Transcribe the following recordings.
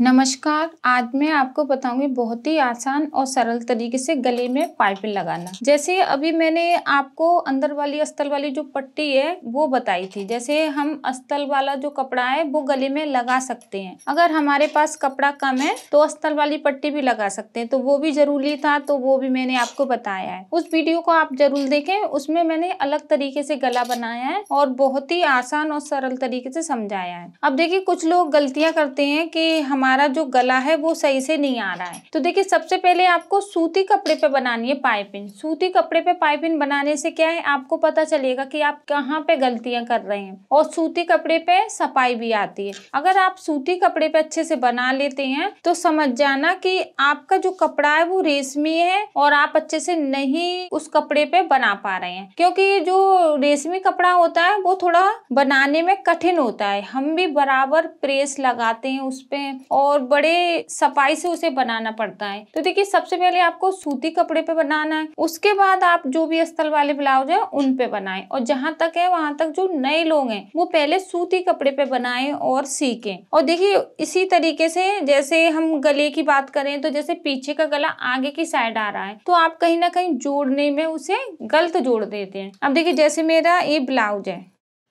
नमस्कार आज मैं आपको बताऊंगी बहुत ही आसान और सरल तरीके से गले में पाइपिंग लगाना जैसे अभी मैंने आपको अंदर वाली अस्तल वाली जो पट्टी है वो बताई थी जैसे हम अस्तल वाला जो कपड़ा है वो गले में लगा सकते हैं अगर हमारे पास कपड़ा कम है तो अस्तल वाली पट्टी भी लगा सकते हैं तो वो भी जरूरी था तो वो भी मैंने आपको बताया है उस वीडियो को आप जरूर देखे उसमें मैंने अलग तरीके से गला बनाया है और बहुत ही आसान और सरल तरीके से समझाया है अब देखिये कुछ लोग गलतियां करते हैं कि हमारे हमारा जो गला है वो सही से नहीं आ रहा है तो देखिए सबसे पहले आपको सूती कपड़े पे बनानी है पाइपिंग सूती कपड़े पे पाइपिंग बनाने से क्या है आपको पता चलेगा कि आप कहाँ पे गलतियां कर रहे हैं और सूती कपड़े पे सफाई भी आती है अगर आप सूती कपड़े पे अच्छे से बना लेते हैं तो समझ जाना कि आपका जो कपड़ा है वो रेशमी है और आप अच्छे से नहीं उस कपड़े पे बना पा रहे हैं क्योंकि ये जो रेशमी कपड़ा होता है वो थोड़ा बनाने में कठिन होता है हम भी बराबर प्रेस लगाते हैं उस पर और बड़े सफाई से उसे बनाना पड़ता है तो देखिए सबसे पहले आपको सूती कपड़े पे बनाना है उसके बाद आप जो भी स्थल वाले ब्लाउज है उन पे बनाए और जहाँ तक है वहां तक जो नए लोग हैं वो पहले सूती कपड़े पे बनाए और सीखे और देखिए इसी तरीके से जैसे हम गले की बात करें तो जैसे पीछे का गला आगे की साइड आ रहा है तो आप कहीं ना कहीं जोड़ने में उसे गलत जोड़ देते हैं अब देखिए जैसे मेरा ये ब्लाउज है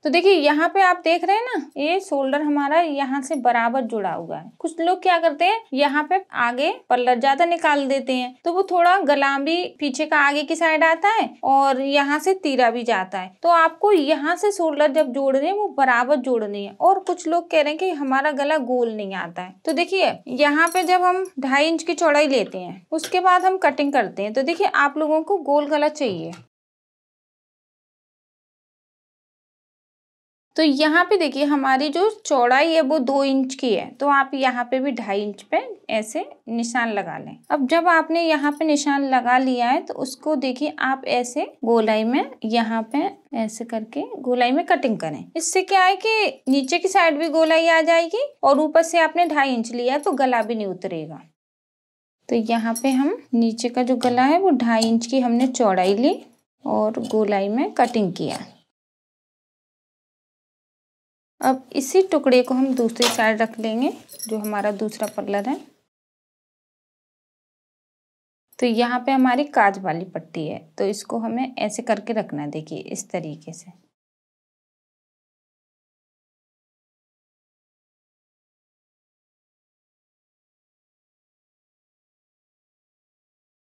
तो देखिए यहाँ पे आप देख रहे हैं ना ये शोल्डर हमारा यहाँ से बराबर जुड़ा हुआ है कुछ लोग क्या करते हैं यहाँ पे आगे पल्लर ज्यादा निकाल देते हैं तो वो थोड़ा गला भी पीछे का आगे की साइड आता है और यहाँ से तीरा भी जाता है तो आपको यहाँ से शोल्डर जब जोड़ रहे हैं वो बराबर जोड़नी है और कुछ लोग कह रहे हैं कि हमारा गला गोल नहीं आता है तो देखिये यहाँ पे जब हम ढाई इंच की चौड़ाई लेते हैं उसके बाद हम कटिंग करते हैं तो देखिये आप लोगों को गोल गला चाहिए तो यहाँ पे देखिए हमारी जो चौड़ाई है वो दो इंच की है तो आप यहाँ पे भी ढाई इंच पे ऐसे निशान लगा लें अब जब आपने यहाँ पे निशान लगा लिया है तो उसको देखिए आप ऐसे गोलाई में यहाँ पे ऐसे करके गोलाई में कटिंग करें इससे क्या है कि नीचे की साइड भी गोलाई आ जाएगी और ऊपर से आपने ढाई इंच लिया तो गला भी नहीं उतरेगा तो यहाँ पे हम नीचे का जो गला है वो ढाई इंच की हमने चौड़ाई ली और गोलाई में कटिंग किया अब इसी टुकड़े को हम दूसरी साइड रख लेंगे जो हमारा दूसरा पल्लर है तो यहाँ पे हमारी काज वाली पट्टी है तो इसको हमें ऐसे करके रखना है देखिए इस तरीके से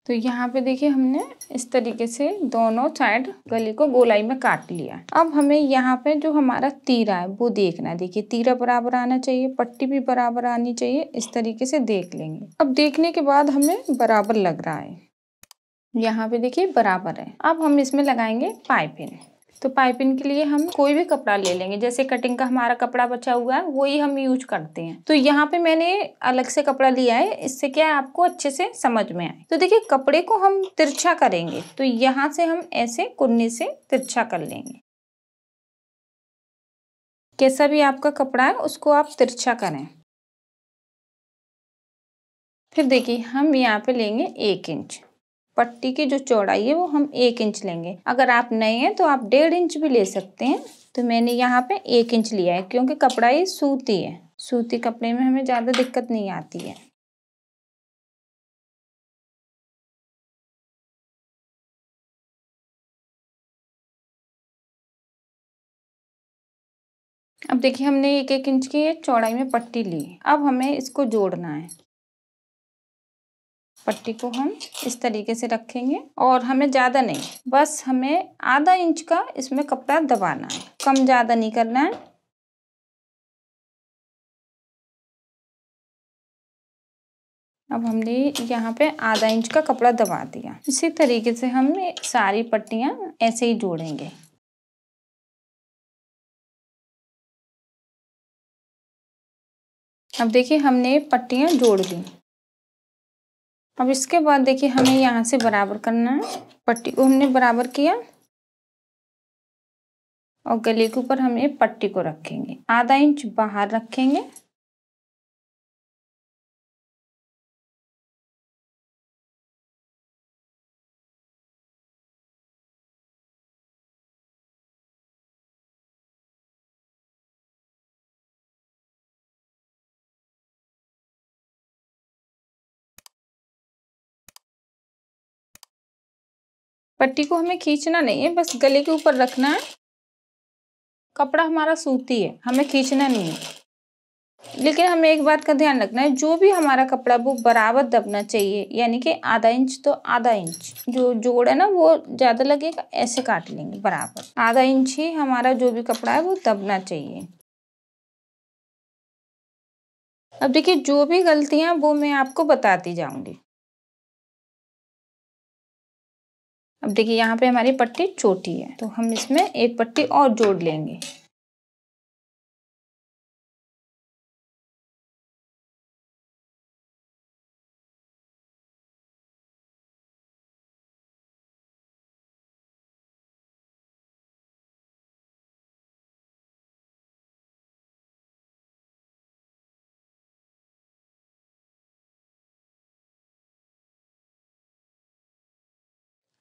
तो यहाँ पे देखिए हमने इस तरीके से दोनों साइड गले को गोलाई में काट लिया अब हमें यहाँ पे जो हमारा तीरा है वो देखना है देखिए तीरा बराबर आना चाहिए पट्टी भी बराबर आनी चाहिए इस तरीके से देख लेंगे अब देखने के बाद हमें बराबर लग रहा है यहाँ पे देखिए बराबर है अब हम इसमें लगाएंगे पाइपिन तो पाइपिंग के लिए हम कोई भी कपड़ा ले लेंगे जैसे कटिंग का हमारा कपड़ा बचा हुआ है वही हम यूज करते हैं तो यहाँ पे मैंने अलग से कपड़ा लिया है इससे क्या आपको अच्छे से समझ में आए तो देखिए कपड़े को हम तिरछा करेंगे तो यहाँ से हम ऐसे कुन्नी से तिरछा कर लेंगे कैसा भी आपका कपड़ा है उसको आप तिरछा करें फिर देखिए हम यहाँ पे लेंगे एक इंच पट्टी की जो चौड़ाई है वो हम एक इंच लेंगे अगर आप नए हैं तो आप डेढ़ इंच भी ले सकते हैं तो मैंने यहाँ पे एक इंच लिया है क्योंकि कपड़ा ये सूती है सूती कपड़े में हमें ज़्यादा दिक्कत नहीं आती है अब देखिए हमने एक एक इंच की चौड़ाई में पट्टी ली अब हमें इसको जोड़ना है पट्टी को हम इस तरीके से रखेंगे और हमें ज़्यादा नहीं बस हमें आधा इंच का इसमें कपड़ा दबाना है कम ज़्यादा नहीं करना है अब हमने यहाँ पे आधा इंच का कपड़ा दबा दिया इसी तरीके से हम सारी पट्टियाँ ऐसे ही जोड़ेंगे अब देखिए हमने पट्टियाँ जोड़ दी अब इसके बाद देखिए हमें यहाँ से बराबर करना है पट्टी को हमने बराबर किया और गले के ऊपर हम ये पट्टी को रखेंगे आधा इंच बाहर रखेंगे पट्टी को हमें खींचना नहीं है बस गले के ऊपर रखना है कपड़ा हमारा सूती है हमें खींचना नहीं है लेकिन हमें एक बात का ध्यान रखना है जो भी हमारा कपड़ा वो बराबर दबना चाहिए यानी कि आधा इंच तो आधा इंच जो जोड़ है ना वो ज़्यादा लगेगा ऐसे काट लेंगे बराबर आधा इंच ही हमारा जो भी कपड़ा है वो दबना चाहिए अब देखिए जो भी गलतियाँ वो मैं आपको बताती जाऊँगी अब देखिए यहाँ पे हमारी पट्टी छोटी है तो हम इसमें एक पट्टी और जोड़ लेंगे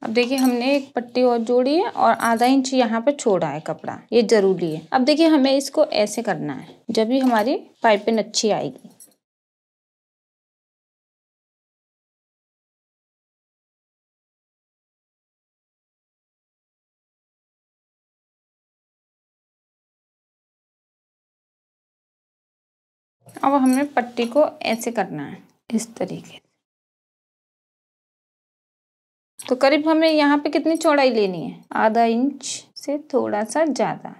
अब देखिए हमने एक पट्टी और जोड़ी है और आधा इंच यहाँ पे छोड़ा है कपड़ा ये जरूरी है अब देखिए हमें इसको ऐसे करना है जब भी हमारी पाइपिंग अच्छी आएगी अब हमें पट्टी को ऐसे करना है इस तरीके तो करीब हमें यहाँ पे कितनी चौड़ाई लेनी है आधा इंच से थोड़ा सा ज़्यादा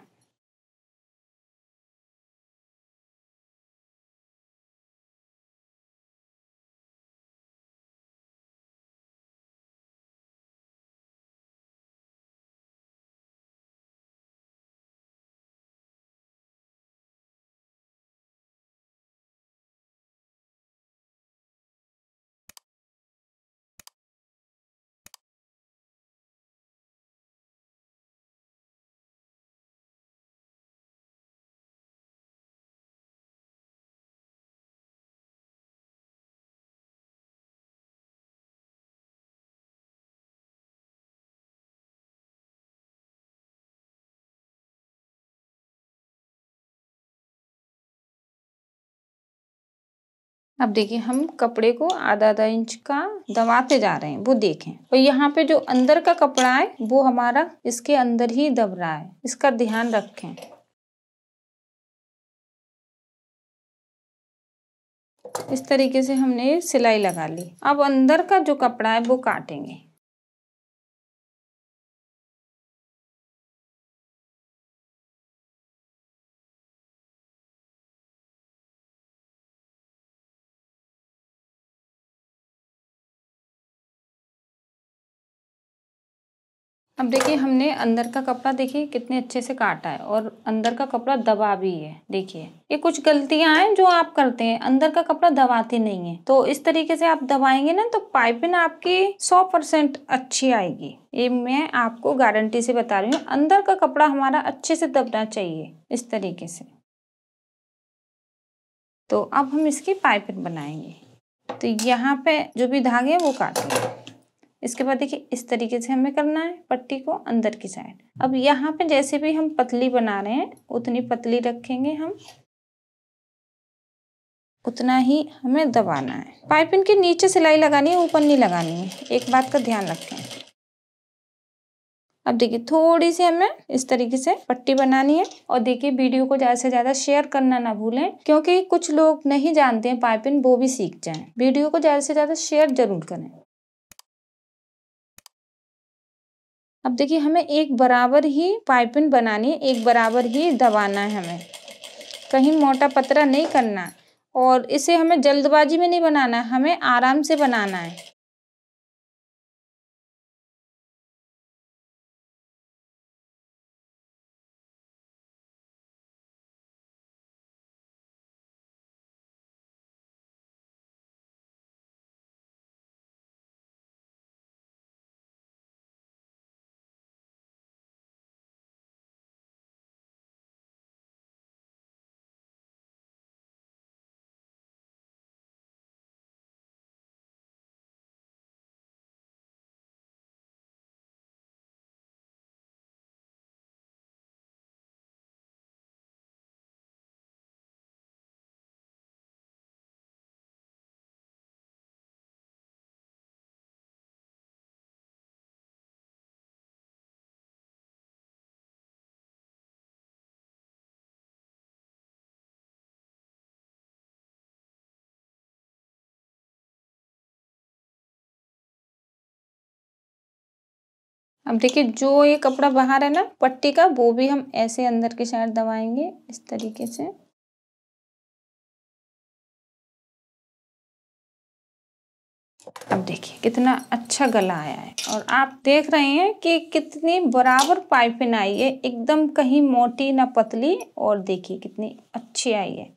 अब देखिए हम कपड़े को आधा आधा इंच का दबाते जा रहे हैं वो देखें और यहाँ पे जो अंदर का कपड़ा है वो हमारा इसके अंदर ही दब रहा है इसका ध्यान रखें इस तरीके से हमने सिलाई लगा ली अब अंदर का जो कपड़ा है वो काटेंगे अब देखिए हमने अंदर का कपड़ा देखिए कितने अच्छे से काटा है और अंदर का कपड़ा दबा भी है देखिए ये कुछ गलतियां हैं जो आप करते हैं अंदर का कपड़ा दबाते नहीं है तो इस तरीके से आप दबाएंगे ना तो पाइपिंग आपकी 100 परसेंट अच्छी आएगी ये मैं आपको गारंटी से बता रही हूँ अंदर का कपड़ा हमारा अच्छे से दबना चाहिए इस तरीके से तो अब हम इसकी पाइपिंग बनाएंगे तो यहाँ पे जो भी धागे वो काटेंगे इसके बाद देखिए इस तरीके से हमें करना है पट्टी को अंदर की साइड अब यहाँ पे जैसे भी हम पतली बना रहे हैं उतनी पतली रखेंगे हम उतना ही हमें दबाना है पाइपिंग के नीचे सिलाई लगानी है ऊपर नहीं लगानी है एक बात का ध्यान रखें अब देखिए थोड़ी सी हमें इस तरीके से पट्टी बनानी है और देखिए वीडियो को ज़्यादा से ज़्यादा शेयर करना ना भूलें क्योंकि कुछ लोग नहीं जानते हैं पाइपिंग वो भी सीख जाएं वीडियो को ज़्यादा से ज़्यादा शेयर जरूर करें अब देखिए हमें एक बराबर ही पाइपिंग बनानी है एक बराबर ही दबाना है हमें कहीं मोटा पतरा नहीं करना और इसे हमें जल्दबाजी में नहीं बनाना है हमें आराम से बनाना है अब देखिए जो ये कपड़ा बाहर है ना पट्टी का वो भी हम ऐसे अंदर की साइड दबाएंगे इस तरीके से अब देखिए कितना अच्छा गला आया है और आप देख रहे हैं कि कितनी बराबर पाइपिंग आई है एकदम कहीं मोटी ना पतली और देखिए कितनी अच्छी आई है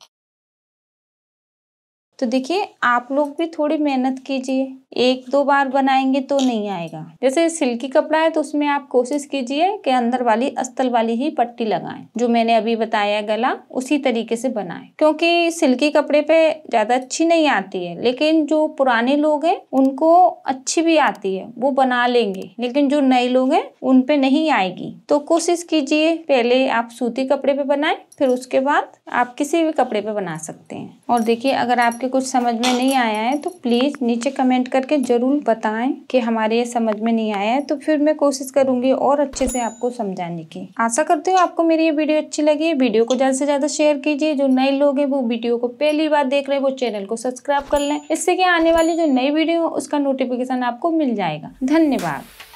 तो देखिए आप लोग भी थोड़ी मेहनत कीजिए एक दो बार बनाएंगे तो नहीं आएगा जैसे सिल्की कपड़ा है तो उसमें आप कोशिश कीजिए कि अंदर वाली अस्तल वाली ही पट्टी लगाएं जो मैंने अभी बताया गला उसी तरीके से बनाएं क्योंकि सिल्की कपड़े पे ज़्यादा अच्छी नहीं आती है लेकिन जो पुराने लोग हैं उनको अच्छी भी आती है वो बना लेंगे लेकिन जो नए लोग हैं उन पे नहीं आएगी तो कोशिश कीजिए पहले आप सूती कपड़े पे बनाए फिर उसके बाद आप किसी भी कपड़े पे बना सकते हैं और देखिए अगर आपके कुछ समझ में नहीं आया है तो प्लीज़ नीचे कमेंट करके ज़रूर बताएं कि हमारे ये समझ में नहीं आया है तो फिर मैं कोशिश करूंगी और अच्छे से आपको समझाने की आशा करती हूँ आपको मेरी ये वीडियो अच्छी लगी है वीडियो को ज़्यादा से ज़्यादा शेयर कीजिए जो नए लोग हैं वो वीडियो को पहली बार देख रहे हैं वो चैनल को सब्सक्राइब कर लें इससे कि आने वाली जो नई वीडियो उसका नोटिफिकेशन आपको मिल जाएगा धन्यवाद